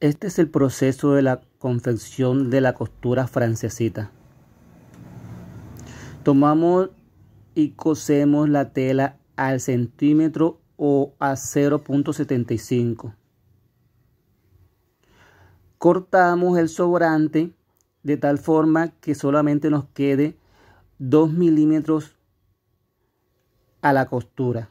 Este es el proceso de la confección de la costura francesita. Tomamos y cosemos la tela al centímetro o a 0.75. Cortamos el sobrante de tal forma que solamente nos quede 2 milímetros a la costura.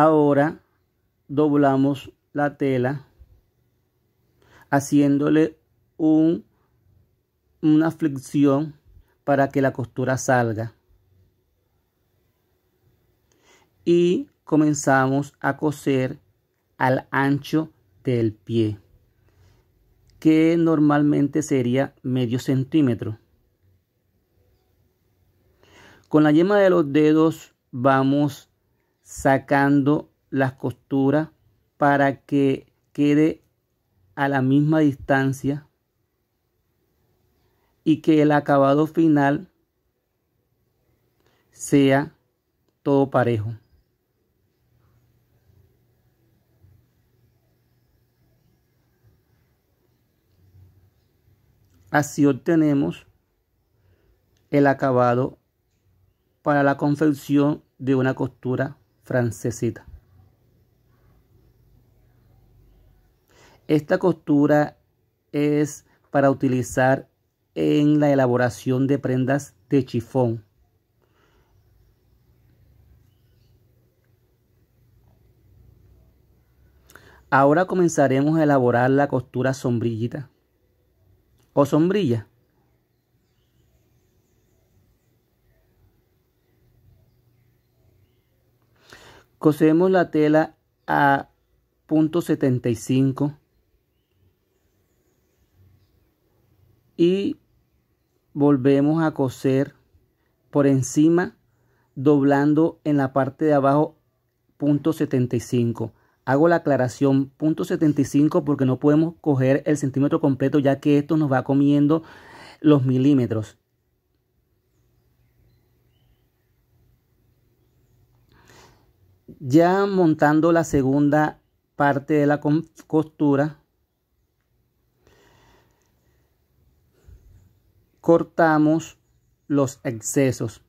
Ahora doblamos la tela haciéndole un, una flexión para que la costura salga. Y comenzamos a coser al ancho del pie que normalmente sería medio centímetro. Con la yema de los dedos vamos sacando las costuras para que quede a la misma distancia y que el acabado final sea todo parejo. Así obtenemos el acabado para la confección de una costura francesita. Esta costura es para utilizar en la elaboración de prendas de chifón. Ahora comenzaremos a elaborar la costura sombrillita o sombrilla. Cosemos la tela a punto .75 y volvemos a coser por encima doblando en la parte de abajo punto .75 hago la aclaración punto .75 porque no podemos coger el centímetro completo ya que esto nos va comiendo los milímetros Ya montando la segunda parte de la costura, cortamos los excesos.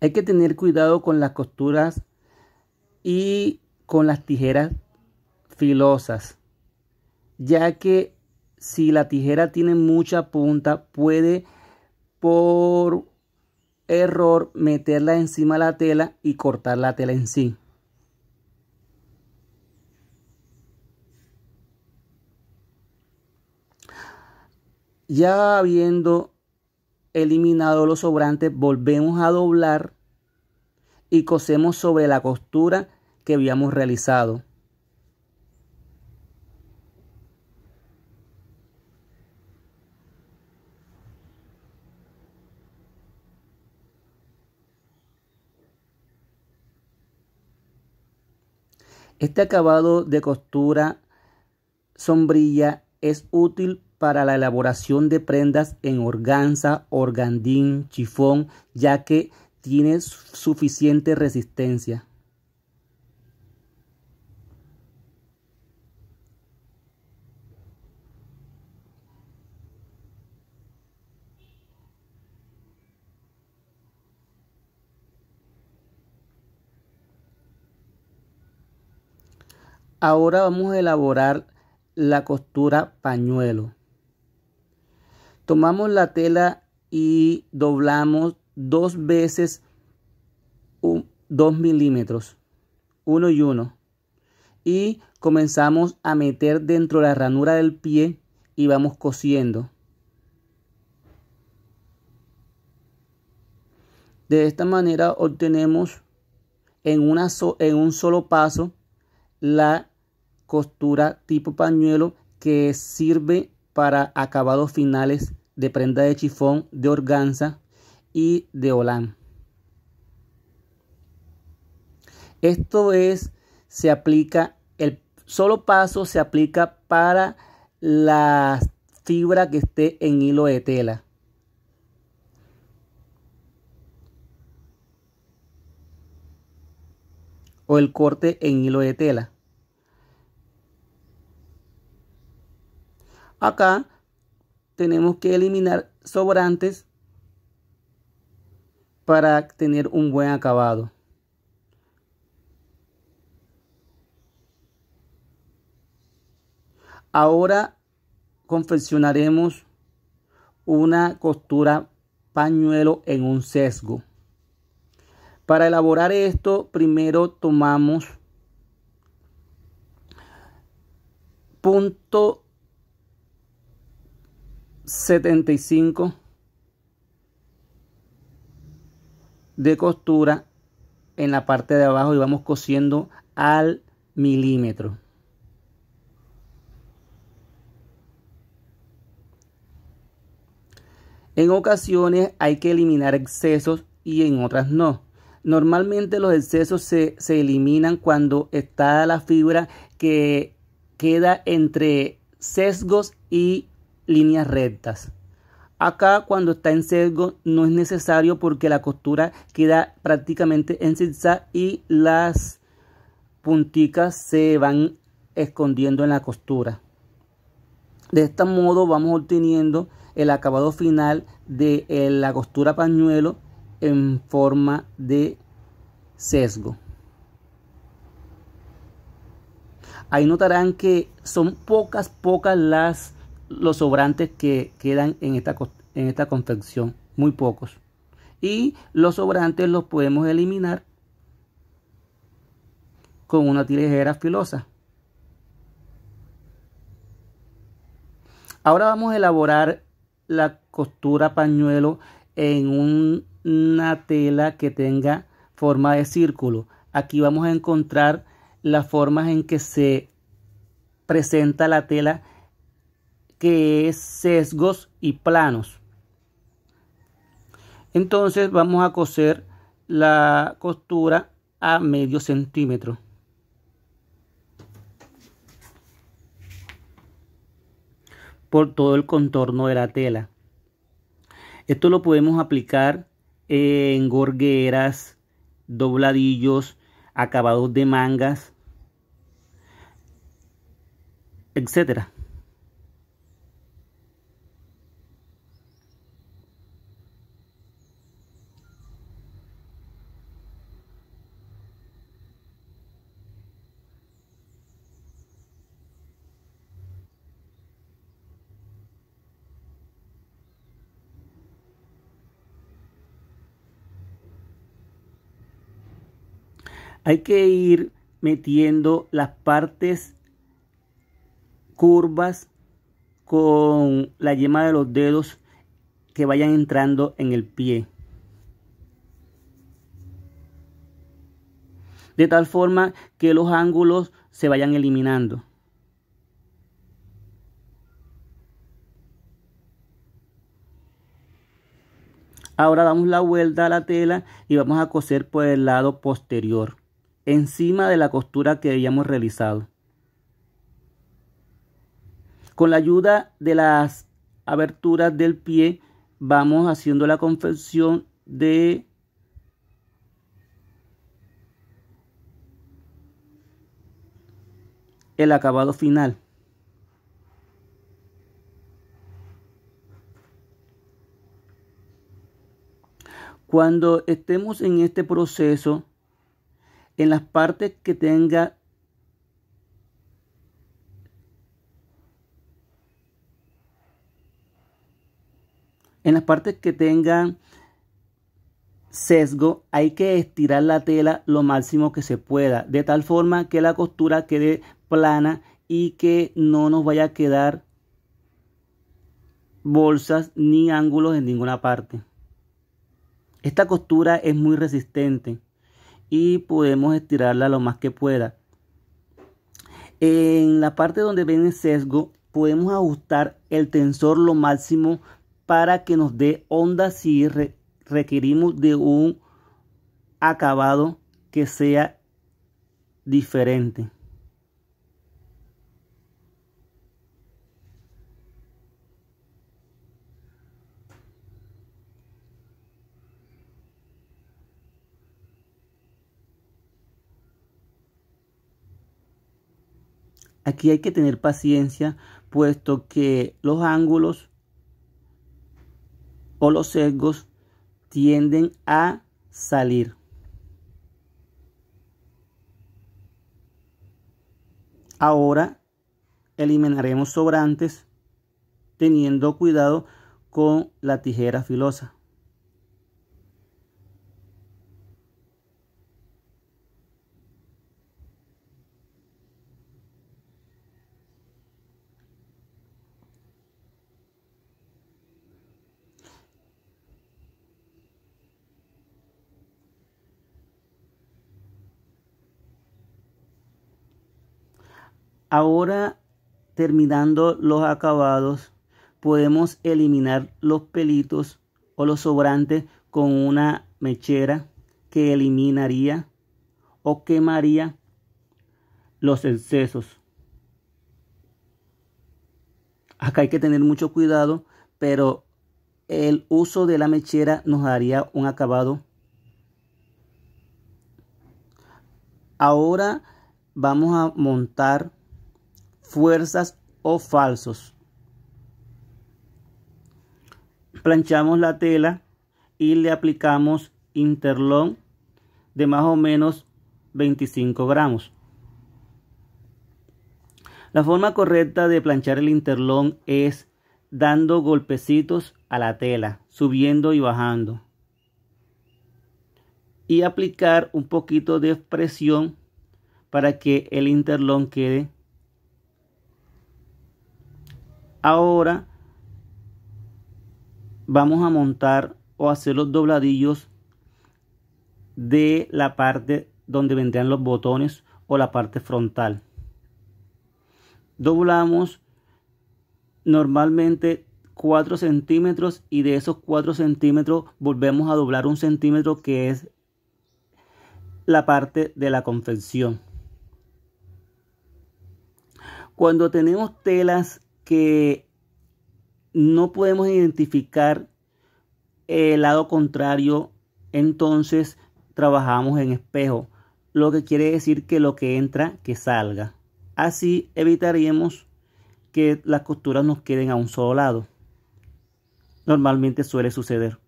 Hay que tener cuidado con las costuras y con las tijeras filosas, ya que si la tijera tiene mucha punta, puede por error meterla encima de la tela y cortar la tela en sí. Ya habiendo eliminado los sobrantes, volvemos a doblar y cosemos sobre la costura que habíamos realizado. Este acabado de costura sombrilla es útil para la elaboración de prendas en organza, organdín, chifón, ya que tiene suficiente resistencia. Ahora vamos a elaborar la costura pañuelo. Tomamos la tela y doblamos dos veces dos milímetros, uno y uno. Y comenzamos a meter dentro la ranura del pie y vamos cosiendo. De esta manera obtenemos en, en un solo paso la costura tipo pañuelo que sirve para acabados finales de prenda de chifón, de organza y de olán Esto es, se aplica, el solo paso se aplica para la fibra que esté en hilo de tela. o el corte en hilo de tela. Acá tenemos que eliminar sobrantes para tener un buen acabado. Ahora confeccionaremos una costura pañuelo en un sesgo. Para elaborar esto, primero tomamos punto 75 de costura en la parte de abajo y vamos cosiendo al milímetro. En ocasiones hay que eliminar excesos y en otras no. Normalmente los excesos se, eliminan cuando está la fibra que queda entre sesgos y líneas rectas. Acá cuando está en sesgo no es necesario porque la costura queda prácticamente en zigzag y las punticas se van escondiendo en la costura. De este modo vamos obteniendo el acabado final de eh, la costura pañuelo en forma de sesgo. Ahí notarán que son pocas, pocas las los sobrantes que quedan en esta, en esta confección, muy pocos. Y los sobrantes los podemos eliminar con una tirejera filosa. Ahora vamos a elaborar la costura pañuelo en un una tela que tenga forma de círculo. Aquí vamos a encontrar las formas en que se presenta la tela que es sesgos y planos. Entonces vamos a coser la costura a medio centímetro. por todo el contorno de la tela. Esto lo podemos aplicar en gorgueras, dobladillos, acabados de mangas, etcétera. hay que ir metiendo las partes curvas con la yema de los dedos que vayan entrando en el pie. De tal forma que los ángulos se vayan eliminando. Ahora damos la vuelta a la tela y vamos a coser por el lado posterior encima de la costura que habíamos realizado. Con la ayuda de las aberturas del pie vamos haciendo la confección de el acabado final. Cuando estemos en este proceso, en las partes que tenga en las partes que tengan sesgo hay que estirar la tela lo máximo que se pueda de tal forma que la costura quede plana y que no nos vaya a quedar bolsas ni ángulos en ninguna parte esta costura es muy resistente y podemos estirarla lo más que pueda. En la parte donde ven el sesgo podemos ajustar el tensor lo máximo para que nos dé onda si requerimos de un acabado que sea diferente. Aquí hay que tener paciencia, puesto que los ángulos o los sesgos tienden a salir. Ahora eliminaremos sobrantes teniendo cuidado con la tijera filosa. Ahora, terminando los acabados, podemos eliminar los pelitos o los sobrantes con una mechera que eliminaría o quemaría los excesos. Acá hay que tener mucho cuidado, pero el uso de la mechera nos daría un acabado. Ahora vamos a montar fuerzas o falsos. Planchamos la tela y le aplicamos interlón de más o menos 25 gramos. La forma correcta de planchar el interlón es dando golpecitos a la tela, subiendo y bajando. Y aplicar un poquito de presión para que el interlón quede Ahora vamos a montar o hacer los dobladillos de la parte donde vendrían los botones o la parte frontal. Doblamos normalmente 4 centímetros y de esos 4 centímetros volvemos a doblar un centímetro que es la parte de la confección. Cuando tenemos telas que no podemos identificar el lado contrario, entonces trabajamos en espejo, lo que quiere decir que lo que entra, que salga. Así evitaríamos que las costuras nos queden a un solo lado. Normalmente suele suceder.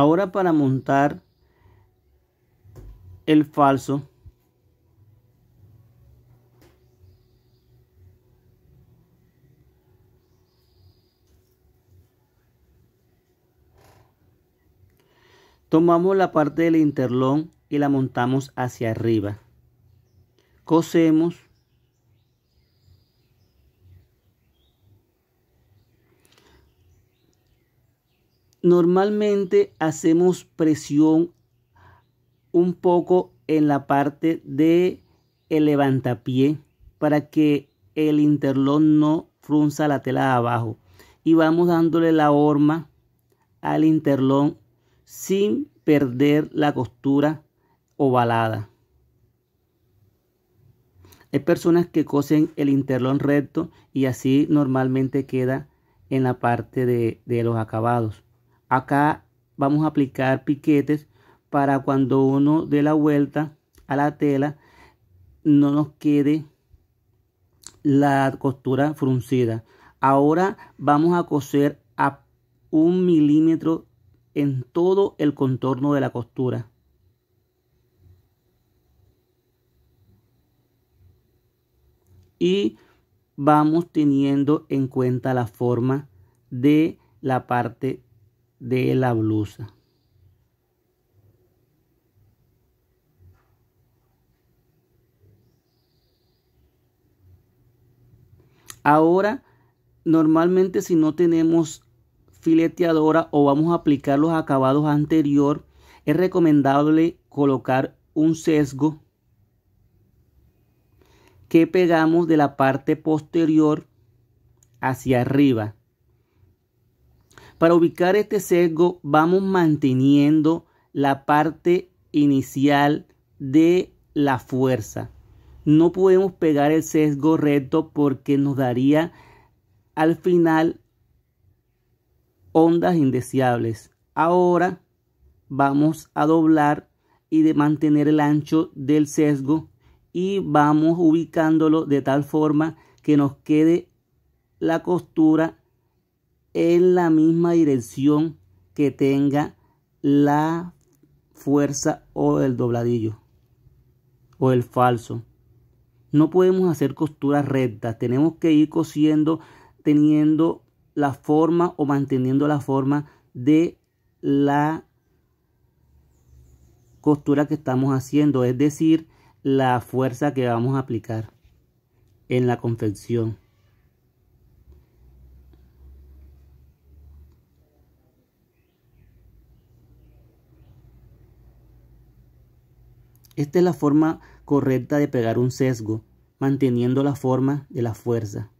Ahora para montar el falso Tomamos la parte del interlón y la montamos hacia arriba. Cosemos normalmente hacemos presión un poco en la parte de el levantapié para que el interlón no frunza la tela de abajo y vamos dándole la horma al interlón sin perder la costura ovalada. Hay personas que cosen el interlón recto y así normalmente queda en la parte de, de los acabados. Acá vamos a aplicar piquetes para cuando uno dé la vuelta a la tela no nos quede la costura fruncida. Ahora vamos a coser a un milímetro en todo el contorno de la costura. Y vamos teniendo en cuenta la forma de la parte de la blusa. Ahora, normalmente si no tenemos fileteadora o vamos a aplicar los acabados anterior, es recomendable colocar un sesgo que pegamos de la parte posterior hacia arriba. Para ubicar este sesgo vamos manteniendo la parte inicial de la fuerza. No podemos pegar el sesgo recto porque nos daría al final ondas indeseables. Ahora vamos a doblar y de mantener el ancho del sesgo y vamos ubicándolo de tal forma que nos quede la costura en la misma dirección que tenga la fuerza o el dobladillo o el falso. No podemos hacer costuras rectas, tenemos que ir cosiendo teniendo la forma o manteniendo la forma de la costura que estamos haciendo, es decir, la fuerza que vamos a aplicar en la confección. Esta es la forma correcta de pegar un sesgo, manteniendo la forma de la fuerza.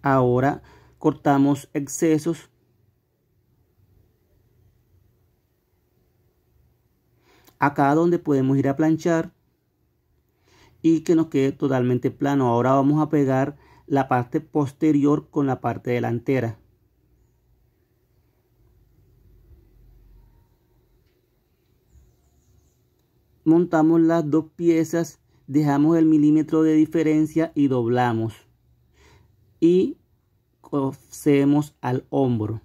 Ahora cortamos excesos acá donde podemos ir a planchar y que nos quede totalmente plano. Ahora vamos a pegar la parte posterior con la parte delantera. Montamos las dos piezas, dejamos el milímetro de diferencia y doblamos. Y cosemos al hombro.